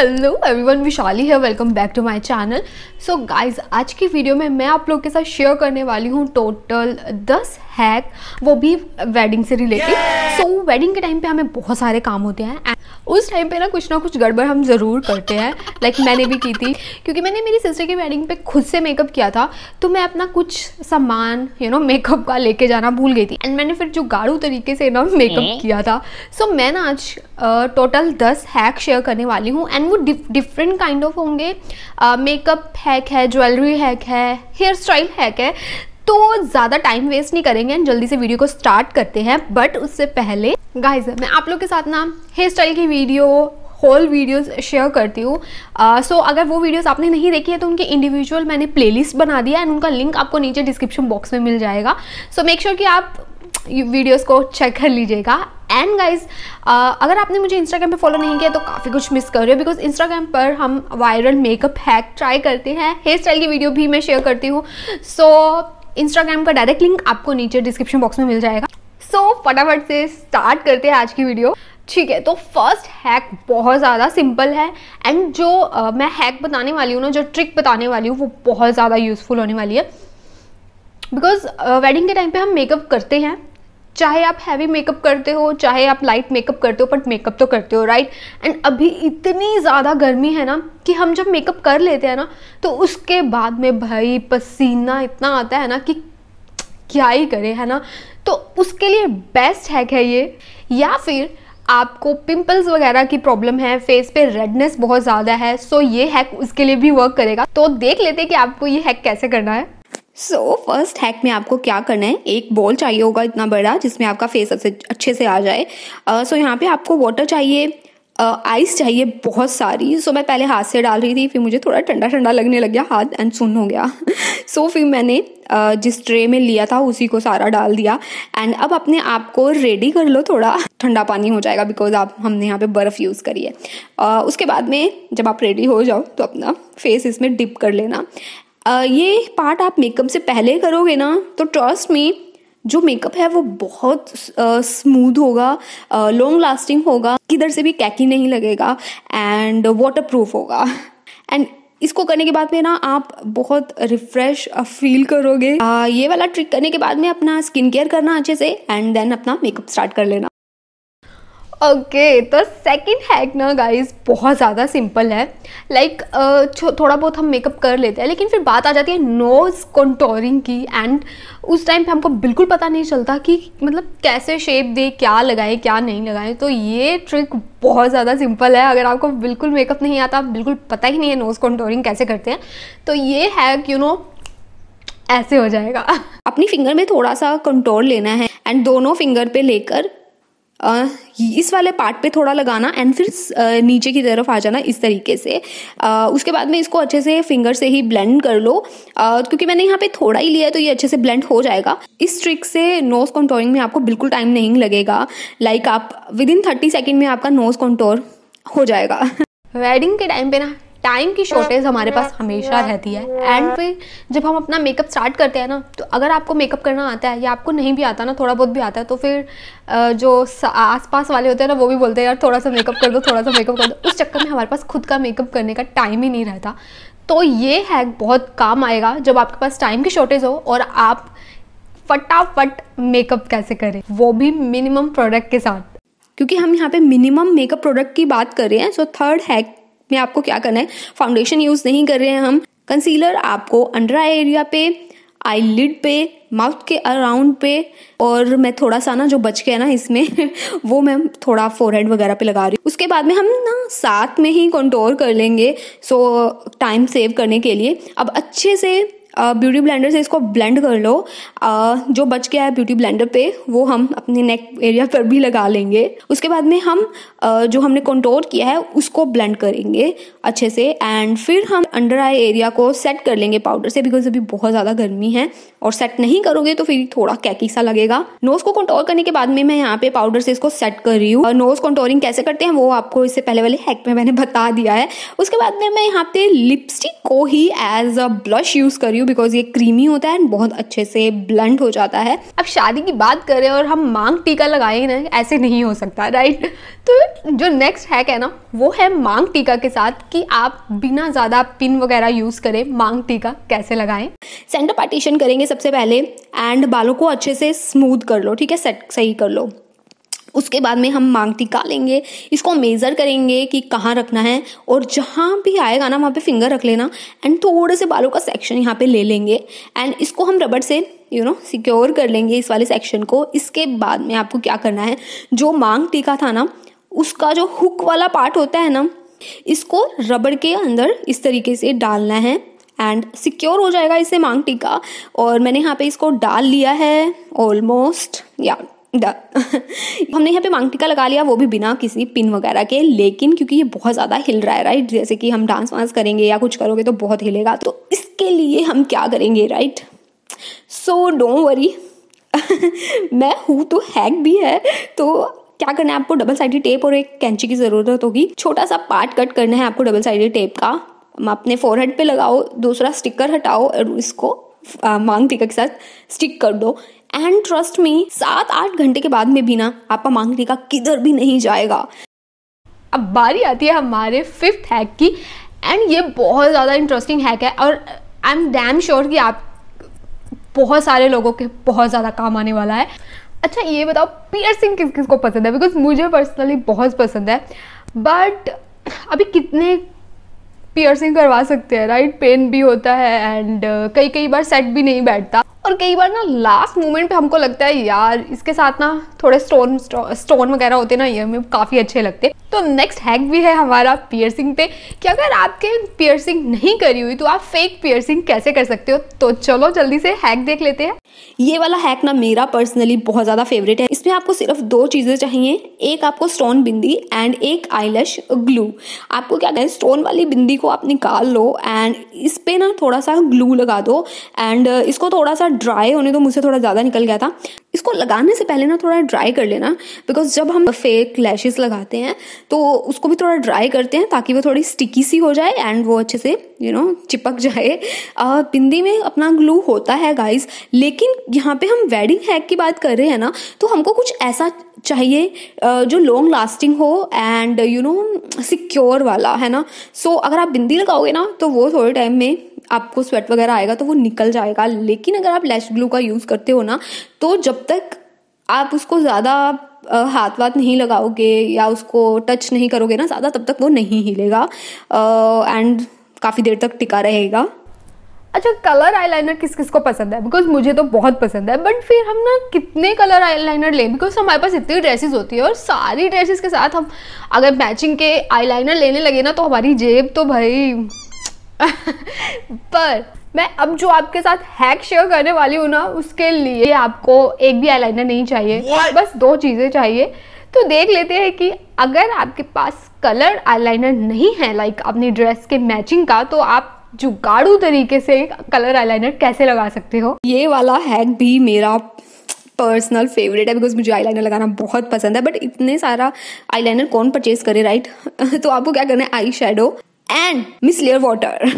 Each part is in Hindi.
हेलो एवरीवन विशाली है welcome back to my channel so guys आज की वीडियो में मैं आप लोग के साथ शेयर करने वाली हूँ टोटल दस हैक वो भी वेडिंग से रिलेटेड सो so, वेडिंग के टाइम पे हमें बहुत सारे काम होते हैं एंड उस टाइम पे ना कुछ ना कुछ गड़बड़ हम ज़रूर करते हैं लाइक like, मैंने भी की थी क्योंकि मैंने मेरी सिस्टर की वेडिंग पे खुद से मेकअप किया था तो मैं अपना कुछ सामान यू नो मेकअप का लेके जाना भूल गई थी एंड मैंने फिर जो गाड़ू तरीके से ना मेकअप hmm? किया था सो so, मैं ना आज टोटल दस हैक शेयर करने वाली हूँ एंड वो डिफरेंट काइंड ऑफ होंगे मेकअप हैक है ज्वेलरी हैक है हेयर स्टाइल हैक है तो ज़्यादा टाइम वेस्ट नहीं करेंगे एंड जल्दी से वीडियो को स्टार्ट करते हैं बट उससे पहले गाइज मैं आप लोग के साथ ना हेयर स्टाइल की वीडियो होल वीडियोस शेयर करती हूँ सो uh, so, अगर वो वीडियोस आपने नहीं देखी है तो उनके इंडिविजुअल मैंने प्लेलिस्ट बना दिया एंड उनका लिंक आपको नीचे डिस्क्रिप्शन बॉक्स में मिल जाएगा सो मेक श्योर कि आप वीडियोस को चेक कर लीजिएगा एंड गाइज uh, अगर आपने मुझे इंस्टाग्राम पे फॉलो नहीं किया तो काफ़ी कुछ मिस कर रहे हो बिकॉज इंस्टाग्राम पर हम वायरल मेकअप हैक ट्राई करते हैं हेयर स्टाइल की वीडियो भी मैं शेयर करती हूँ सो so, इंस्टाग्राम का डायरेक्ट लिंक आपको नीचे डिस्क्रिप्शन बॉक्स में मिल जाएगा सो so, फटाफट से स्टार्ट करते हैं आज की वीडियो ठीक है तो फर्स्ट हैक बहुत ज़्यादा सिंपल है एंड जो आ, मैं हैक बताने वाली हूँ ना जो ट्रिक बताने वाली हूँ वो बहुत ज़्यादा यूज़फुल होने वाली है बिकॉज वेडिंग के टाइम पे हम मेकअप करते हैं चाहे आप हैवी मेकअप करते हो चाहे आप लाइट मेकअप करते हो बट मेकअप तो करते हो राइट एंड अभी इतनी ज़्यादा गर्मी है ना कि हम जब मेकअप कर लेते हैं ना तो उसके बाद में भाई पसीना इतना आता है ना कि क्या ही करें है ना तो उसके लिए बेस्ट हैक है ये या फिर आपको पिंपल्स वगैरह की प्रॉब्लम है फेस पे रेडनेस बहुत ज़्यादा है सो ये हैक उसके लिए भी वर्क करेगा तो देख लेते हैं कि आपको ये हैक कैसे करना है सो फर्स्ट हैक में आपको क्या करना है एक बॉल चाहिए होगा इतना बड़ा जिसमें आपका फेस अच्छे से आ जाए सो uh, so यहाँ पे आपको वाटर चाहिए आइस uh, चाहिए बहुत सारी सो so, मैं पहले हाथ से डाल रही थी फिर मुझे थोड़ा ठंडा ठंडा लगने लग गया हाथ एंड सुन हो गया सो so, फिर मैंने uh, जिस ट्रे में लिया था उसी को सारा डाल दिया एंड अब अपने आप को रेडी कर लो थोड़ा ठंडा पानी हो जाएगा बिकॉज आप हमने यहाँ पे बर्फ़ यूज़ करी है uh, उसके बाद में जब आप रेडी हो जाओ तो अपना फेस इसमें डिप कर लेना ये पार्ट आप मेकअप से पहले करोगे ना तो ट्रस्ट में जो मेकअप है वो बहुत स्मूथ होगा लॉन्ग लास्टिंग होगा किधर से भी कैकी नहीं लगेगा एंड वाटर प्रूफ होगा एंड इसको करने के बाद में ना आप बहुत रिफ्रेश फील करोगे आ, ये वाला ट्रिक करने के बाद में अपना स्किन केयर करना अच्छे से एंड देन अपना मेकअप स्टार्ट कर लेना ओके okay, तो सेकंड हैक ना गाइस बहुत ज़्यादा सिंपल है लाइक like, थोड़ा बहुत हम मेकअप कर लेते हैं लेकिन फिर बात आ जाती है नोज़ कंटोरिंग की एंड उस टाइम पे हमको बिल्कुल पता नहीं चलता कि मतलब कैसे शेप दे क्या लगाएं क्या नहीं लगाएं तो ये ट्रिक बहुत ज़्यादा सिंपल है अगर आपको बिल्कुल मेकअप नहीं आता बिल्कुल पता ही नहीं है नोज़ कंटोरिंग कैसे करते हैं तो ये हैक यू नो ऐसे हो जाएगा अपनी फिंगर में थोड़ा सा कंटोर लेना है एंड दोनों फिंगर पे लेकर इस वाले पार्ट पे थोड़ा लगाना एंड फिर नीचे की तरफ आ जाना इस तरीके से उसके बाद में इसको अच्छे से फिंगर से ही ब्लेंड कर लो क्योंकि मैंने यहाँ पे थोड़ा ही लिया है तो ये अच्छे से ब्लेंड हो जाएगा इस ट्रिक से नोज़ कंटोरिंग में आपको बिल्कुल टाइम नहीं लगेगा लाइक आप विद इन थर्टी सेकेंड में आपका नोज़ कंटोर हो जाएगा वेडिंग के टाइम पे ना टाइम की शॉर्टेज हमारे पास हमेशा रहती है एंड फिर जब हम अपना मेकअप स्टार्ट करते हैं ना तो अगर आपको मेकअप करना आता है या आपको नहीं भी आता ना थोड़ा बहुत भी आता है तो फिर जो आसपास वाले होते हैं ना वो भी बोलते हैं यार थोड़ा सा मेकअप कर दो थोड़ा सा मेकअप कर दो उस चक्कर में हमारे पास खुद का मेकअप करने का टाइम ही नहीं रहता तो ये हैक बहुत काम आएगा जब आपके पास टाइम की शॉर्टेज हो और आप फटाफट मेकअप कैसे करें वो भी मिनिमम प्रोडक्ट के साथ क्योंकि हम यहाँ पे मिनिमम मेकअप प्रोडक्ट की बात कर रहे हैं सो थर्ड हैक में आपको क्या करना है फाउंडेशन यूज नहीं कर रहे हैं हम कंसीलर आपको अंडर आई एरिया पे आई लिड पे माउथ के अराउंड पे और मैं थोड़ा सा ना जो बच गया ना इसमें वो मैं थोड़ा फोरहेड वगैरह पे लगा रही हूँ उसके बाद में हम ना साथ में ही कंटोर कर लेंगे सो टाइम सेव करने के लिए अब अच्छे से ब्यूटी ब्लेंडर से इसको ब्लेंड कर लो uh, जो बच गया है ब्यूटी ब्लेंडर पे वो हम अपने नेक एरिया पर भी लगा लेंगे उसके बाद में हम जो हमने कंटोर किया है उसको ब्लेंड करेंगे अच्छे से एंड फिर हम अंडर आई एरिया को सेट कर लेंगे पाउडर से बिकॉज अभी बहुत ज़्यादा गर्मी है और सेट नहीं करोगे तो फिर थोड़ा कैकी सा लगेगा नोज़ को कंटोर करने के बाद में मैं यहाँ पे पाउडर से इसको सेट कर रही हूँ नोज़ कंटोरिंग कैसे करते हैं वो आपको इससे पहले वाले हैक में मैंने बता दिया है उसके बाद में मैं यहाँ पे लिपस्टिक को ही एज अ ब्लश यूज़ कर रही हूँ बिकॉज ये क्रीमी होता है एंड बहुत अच्छे से ब्लेंड हो जाता है अब शादी की बात करें और हम मांग टीका लगाए ना ऐसे नहीं हो सकता राइट तो जो नेक्स्ट हैक है ना वो है मांग टीका के साथ कि आप बिना ज़्यादा पिन वगैरह यूज़ करें मांग टीका कैसे लगाएं सेंटर पार्टीशन करेंगे सबसे पहले एंड बालों को अच्छे से स्मूथ कर लो ठीक है सेट सही कर लो उसके बाद में हम मांग टीका लेंगे इसको मेज़र करेंगे कि कहाँ रखना है और जहाँ भी आएगा ना वहाँ पे फिंगर रख लेना एंड थोड़े से बालों का सेक्शन यहाँ पे ले लेंगे एंड इसको हम रबड़ से यू नो सिक्योर कर लेंगे इस वाले सेक्शन को इसके बाद में आपको क्या करना है जो मांग टीका था ना उसका जो हुक वाला पार्ट होता है ना इसको रबड़ के अंदर इस तरीके से डालना है एंड सिक्योर हो जाएगा इसे मांग टीका और मैंने यहाँ पे इसको डाल लिया है ऑलमोस्ट या हमने यहाँ पे मांग टीका लगा लिया वो भी बिना किसी पिन वगैरह के लेकिन क्योंकि ये बहुत ज़्यादा हिल रहा है राइट जैसे कि हम डांस वांस करेंगे या कुछ करोगे तो बहुत हिलेगा तो इसके लिए हम क्या करेंगे राइट सो डोंट वरी मैं हूँ तो हैक भी है तो क्या करना है आपको डबल साइड टेप और एक कैंची की ज़रूरत होगी छोटा सा पार्ट कट करना है आपको डबल साइड टेप का अपने फोरहेड पे लगाओ दूसरा स्टिकर हटाओ और इसको मांग टीका के साथ स्टिक कर दो एंड ट्रस्ट मी सात आठ घंटे के बाद में भी ना आपका मांग टीका किधर भी नहीं जाएगा अब बारी आती है हमारे फिफ्थ हैक की एंड ये बहुत ज़्यादा इंटरेस्टिंग हैक है और आई एम डैम श्योर कि आप बहुत सारे लोगों के बहुत ज़्यादा काम आने वाला है अच्छा ये बताओ पियर्सिंग किस किस को पसंद है बिकॉज मुझे पर्सनली बहुत पसंद है बट अभी कितने पियर्सिंग करवा सकते हैं राइट पेन भी होता है एंड uh, कई कई बार सेट भी नहीं बैठता और कई बार ना लास्ट मोमेंट पे हमको लगता है यार इसके साथ ना थोड़े स्टोन स्टोन वगैरह होते ना ये हमें काफ़ी अच्छे लगते हैं तो नेक्स्ट हैक भी है हमारा पियर्सिंग पे कि अगर आपके पियर्सिंग नहीं करी हुई तो आप फेक पियर्सिंग कैसे कर सकते हो तो चलो जल्दी से हैक देख लेते हैं ये वाला हैक ना मेरा पर्सनली बहुत ज़्यादा फेवरेट है इसमें आपको सिर्फ दो चीज़ें चाहिए एक आपको स्टोन बिंदी एंड एक आईलश ग्लू आपको क्या करें स्टोन वाली बिंदी को आप निकाल लो एंड इस पर ना थोड़ा सा ग्लू लगा दो एंड इसको थोड़ा सा ड्राई होने तो मुझसे थोड़ा ज़्यादा निकल गया था इसको लगाने से पहले ना थोड़ा ड्राई कर लेना बिकॉज जब हम फेक लैशेस लगाते हैं तो उसको भी थोड़ा ड्राई करते हैं ताकि वो थोड़ी स्टिकी सी हो जाए एंड वो अच्छे से यू you नो know, चिपक जाए बिंदी में अपना ग्लू होता है गाइस लेकिन यहाँ पे हम वेडिंग हैक की बात कर रहे हैं ना तो हमको कुछ ऐसा चाहिए जो लॉन्ग लास्टिंग हो एंड यू नो सिक्योर वाला है ना सो so, अगर आप बिंदी लगाओगे ना तो वो थोड़े टाइम में आपको स्वेट वगैरह आएगा तो वो निकल जाएगा लेकिन अगर आप लैश ग्लू का यूज़ करते हो ना तो जब तक आप उसको ज़्यादा हाथ वाथ नहीं लगाओगे या उसको टच नहीं करोगे ना ज़्यादा तब तक वो नहीं हिलेगा एंड काफ़ी देर तक टिका रहेगा अच्छा कलर आईलाइनर किस किस को पसंद है बिकॉज मुझे तो बहुत पसंद है बट फिर हम ना कितने कलर आईलाइनर लें बिकॉज हमारे पास इतनी ड्रेसेस होती है और सारी ड्रेसेस के साथ हम अगर मैचिंग के आईलाइनर लेने लगे ना तो हमारी जेब तो भाई पर मैं अब जो आपके साथ हैक शेयर करने वाली हूँ ना उसके लिए आपको एक भी आईलाइनर नहीं चाहिए What? बस दो चीज़ें चाहिए तो देख लेते हैं कि अगर आपके पास कलर आईलाइनर नहीं है लाइक अपनी ड्रेस के मैचिंग का तो आप जुगाड़ू तरीके से कलर आईलाइनर कैसे लगा सकते हो ये वाला हैक भी मेरा पर्सनल फेवरेट है बिकॉज मुझे आई लगाना बहुत पसंद है बट इतने सारा आई कौन परचेज करे राइट तो आपको क्या करना है eye shadow and micellar water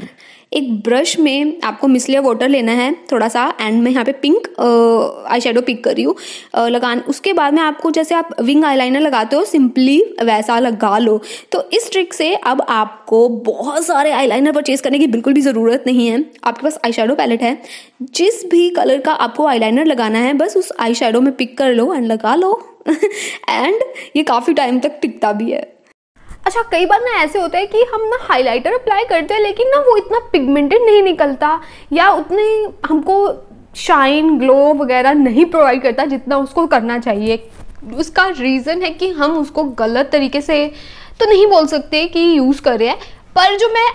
एक ब्रश में आपको मिसलेयर वाटर लेना है थोड़ा सा एंड मैं यहाँ पे पिंक आई शेडो पिक कर रही हूँ लगा उसके बाद में आपको जैसे आप विंग आईलाइनर लगाते हो सिंपली वैसा लगा लो तो इस ट्रिक से अब आपको बहुत सारे आईलाइनर परचेज करने की बिल्कुल भी ज़रूरत नहीं है आपके पास आई शेडो पैलेट है जिस भी कलर का आपको आईलाइनर लगाना है बस उस आई शेडो में पिक कर लो एंड लगा लो एंड ये काफ़ी टाइम तक टिकता भी है अच्छा कई बार ना ऐसे होता है कि हम ना हाइलाइटर अप्लाई करते हैं लेकिन ना वो इतना पिगमेंटेड नहीं निकलता या उतने हमको शाइन ग्लो वगैरह नहीं प्रोवाइड करता जितना उसको करना चाहिए उसका रीज़न है कि हम उसको गलत तरीके से तो नहीं बोल सकते कि यूज़ कर रहे हैं पर जो मैं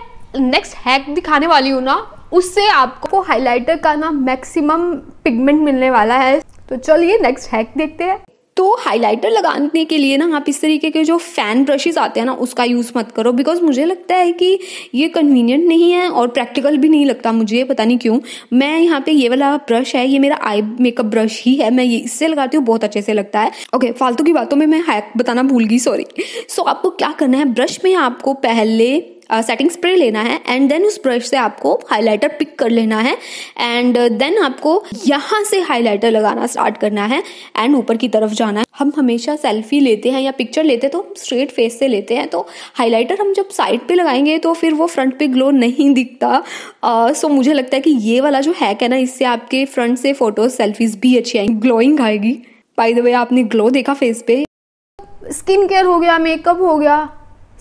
नेक्स्ट हैक दिखाने वाली हूँ ना उससे आपको हाइलाइटर का ना मैक्सिमम पिगमेंट मिलने वाला है तो चलिए नेक्स्ट हैक देखते हैं तो हाइलाइटर लगाने के लिए ना आप इस तरीके के जो फ़ैन ब्रशेज़ आते हैं ना उसका यूज़ मत करो बिकॉज मुझे लगता है कि ये कन्वीनियंट नहीं है और प्रैक्टिकल भी नहीं लगता मुझे पता नहीं क्यों मैं यहाँ पे ये वाला ब्रश है ये मेरा आई मेकअप ब्रश ही है मैं ये इससे लगाती हूँ बहुत अच्छे से लगता है ओके फालतू की बातों में मैं हैक बताना भूल गई सॉरी सो so, आपको क्या करना है ब्रश में आपको पहले सेटिंग स्प्रे लेना है एंड देन उस ब्रश से आपको हाइलाइटर पिक कर लेना है एंड देन आपको यहाँ से हाइलाइटर लगाना स्टार्ट करना है एंड ऊपर की तरफ जाना है हम हमेशा सेल्फी लेते हैं या पिक्चर लेते हैं तो हम स्ट्रेट फेस से लेते हैं तो हाइलाइटर हम जब साइड पे लगाएंगे तो फिर वो फ्रंट पे ग्लो नहीं दिखता सो uh, so मुझे लगता है कि ये वाला जो हैक है ना इससे आपके फ्रंट से फोटोज सेल्फीज भी अच्छी आएंगी ग्लोइंग आएगी बाय द वे आपने ग्लो देखा फेस पे स्किन केयर हो गया मेकअप हो गया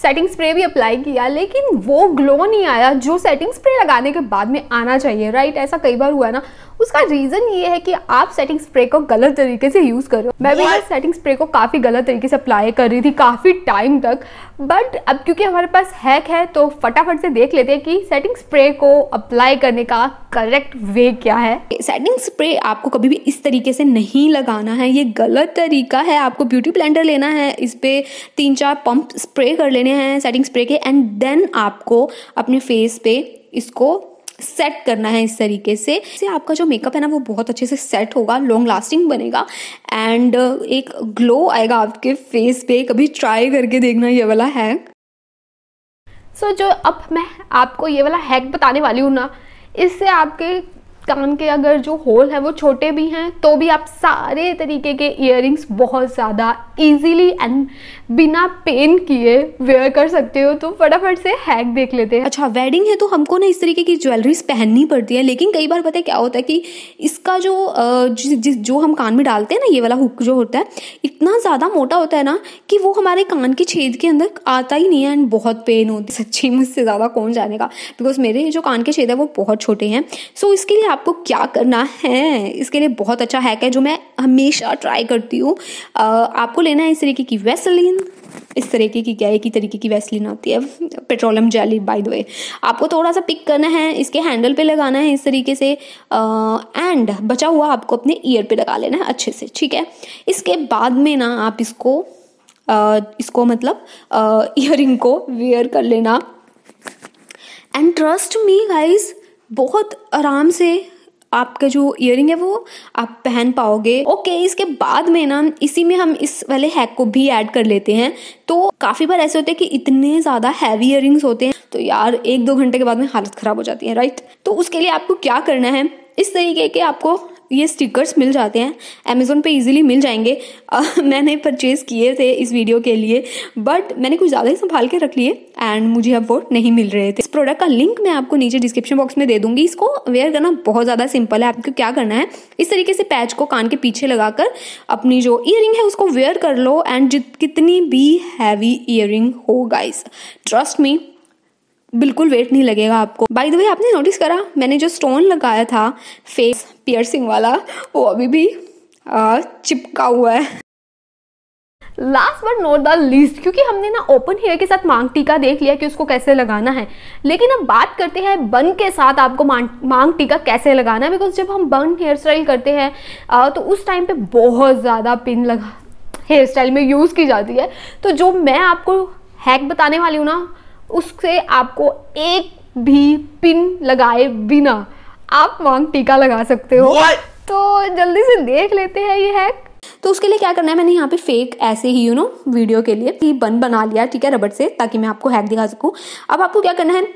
सेटिंग स्प्रे भी अप्लाई किया लेकिन वो ग्लो नहीं आया जो सेटिंग स्प्रे लगाने के बाद में आना चाहिए राइट ऐसा कई बार हुआ ना उसका रीज़न ये है कि आप सेटिंग स्प्रे को गलत तरीके से यूज़ कर रहे हो मैं भी यार सेटिंग स्प्रे को काफ़ी गलत तरीके से अप्लाई कर रही थी काफ़ी टाइम तक बट अब क्योंकि हमारे पास हैक है तो फटाफट से देख लेते हैं कि सेटिंग स्प्रे को अप्लाई करने का करेक्ट वे क्या है सेटिंग स्प्रे आपको कभी भी इस तरीके से नहीं लगाना है ये गलत तरीका है आपको ब्यूटी ब्लेंडर लेना है इस पर तीन चार पंप स्प्रे कर लेने हैं सेटिंग स्प्रे के एंड देन आपको अपने फेस पे इसको सेट करना है इस तरीके से इससे आपका जो मेकअप है ना वो बहुत अच्छे से सेट होगा लॉन्ग लास्टिंग बनेगा एंड uh, एक ग्लो आएगा आपके फेस पे कभी ट्राई करके देखना ये वाला हैक सो so, जो अब मैं आपको ये वाला हैक बताने वाली हूँ ना इससे आपके कान के अगर जो होल है वो छोटे भी हैं तो भी आप सारे तरीके के इयर बहुत ज़्यादा ईजीली एंड बिना पेन किए वेयर कर सकते हो तो फटाफट से हैक देख लेते हैं अच्छा वेडिंग है तो हमको ना इस तरीके की ज्वेलरीज पहननी पड़ती है लेकिन कई बार पता है क्या होता है कि इसका जो जिस, जो हम कान में डालते हैं ना ये वाला हुक जो होता है इतना ज़्यादा मोटा होता है ना कि वो हमारे कान के छेद के अंदर आता ही नहीं है एंड बहुत पेन होती है सच्ची मुझसे ज़्यादा कौन जानेगा बिकॉज मेरे जो कान के छेद है वो बहुत छोटे हैं सो इसके लिए आपको क्या करना है इसके लिए बहुत अच्छा हैक है जो मैं हमेशा ट्राई करती हूँ आपको लेना है इस तरीके की वेसलिन इस तरीके की क्या एक ही तरीके की वेसलिन आती है petroleum jelly by the way आपको थोड़ा सा पिक करना है इसके हैंडल पे लगाना है इस तरीके से एंड बचा हुआ आपको अपने ईयर पे लगा लेना है अच्छे से ठीक है इसके बाद में ना आप इसको आ, इसको मतलब ईयर को वेयर कर लेना एंड ट्रस्ट मी गाइज बहुत आराम से आपका जो इयरिंग है वो आप पहन पाओगे ओके okay, इसके बाद में ना इसी में हम इस वाले हैक को भी ऐड कर लेते हैं तो काफ़ी बार ऐसे होते हैं कि इतने ज़्यादा हैवी इयरिंग्स होते हैं तो यार एक दो घंटे के बाद में हालत ख़राब हो जाती है राइट तो उसके लिए आपको क्या करना है इस तरीके के आपको ये स्टिकर्स मिल जाते हैं अमेज़ोन पे इजीली मिल जाएंगे आ, मैंने परचेज़ किए थे इस वीडियो के लिए बट मैंने कुछ ज़्यादा ही संभाल के रख लिए एंड मुझे अब वो नहीं मिल रहे थे इस प्रोडक्ट का लिंक मैं आपको नीचे डिस्क्रिप्शन बॉक्स में दे दूंगी इसको वेयर करना बहुत ज़्यादा सिंपल है आपको क्या करना है इस तरीके से पैच को कान के पीछे लगाकर अपनी जो ईयर है उसको वेयर कर लो एंड जित कितनी भी हैवी ईयर हो गाइस ट्रस्ट मी बिल्कुल वेट नहीं लगेगा आपको बाई द वे आपने नोटिस करा मैंने जो स्टोन लगाया था फेस पियर्सिंग वाला वो अभी भी आ, चिपका हुआ है last but not the least क्योंकि हमने ना ओपन हेयर के साथ मांग टीका देख लिया कि उसको कैसे लगाना है लेकिन अब बात करते हैं बन के साथ आपको मांग मांग टीका कैसे लगाना है बिकॉज जब हम बन हेयर स्टाइल करते हैं तो उस टाइम पे बहुत ज़्यादा पिन लगा हेयर स्टाइल में यूज़ की जाती है तो जो मैं आपको हैक बताने वाली हूँ ना उससे आपको एक भी पिन लगाए बिना आप मांग टीका लगा सकते हो What? तो जल्दी से देख लेते हैं ये हैक तो उसके लिए क्या करना है मैंने यहाँ पे फेक ऐसे ही यू नो वीडियो के लिए कि बन बना लिया ठीक है रबड़ से ताकि मैं आपको हैक दिखा सकूं अब आपको क्या करना है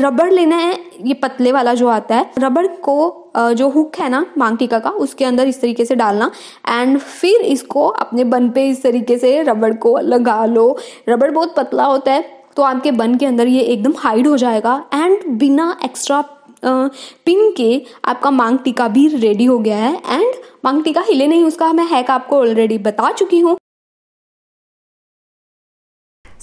रबड़ लेना है ये पतले वाला जो आता है रबड़ को जो हुक है ना मांग टीका का उसके अंदर इस तरीके से डालना एंड फिर इसको अपने बन पे इस तरीके से रबड़ को लगा लो रबड़ बहुत पतला होता है तो आपके बन के अंदर ये एकदम हाइड हो जाएगा एंड बिना एक्स्ट्रा पिन के आपका मांग टीका भी रेडी हो गया है एंड मांग टीका हिले नहीं उसका मैं हैक आपको ऑलरेडी बता चुकी हूँ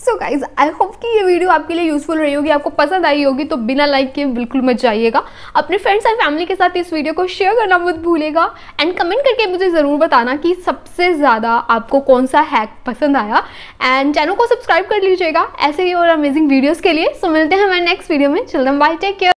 सो गाइज आई होप कि ये वीडियो आपके लिए यूजफुल रही होगी आपको पसंद आई होगी तो बिना लाइक के बिल्कुल मत जाइएगा अपने फ्रेंड्स एंड फैमिली के साथ इस वीडियो को शेयर करना मत भूलेगा एंड कमेंट करके मुझे ज़रूर बताना कि सबसे ज़्यादा आपको कौन सा हैक पसंद आया एंड चैनल को सब्सक्राइब कर लीजिएगा ऐसे ही और अमेजिंग वीडियोज़ के लिए सो मिलते हैं हमारे नेक्स्ट वीडियो में चिल्डम बाई टेक केयर